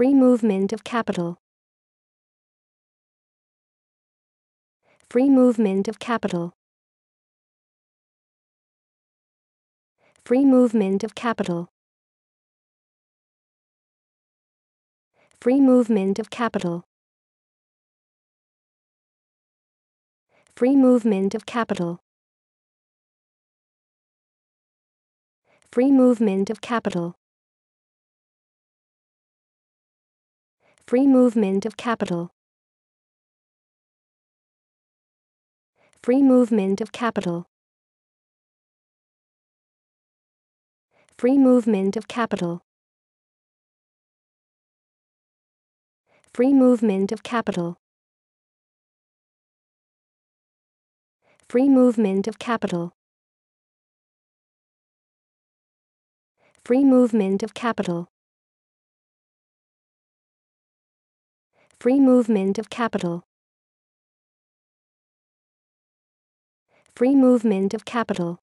Free movement of capital. Free movement of capital. Free movement of capital. Free movement of capital. Free movement of capital. Free movement of capital. Free movement of capital. Free movement of capital. Free movement of capital. Free movement of capital. Free movement of capital. Free movement of capital. Free movement of capital. Free movement of capital.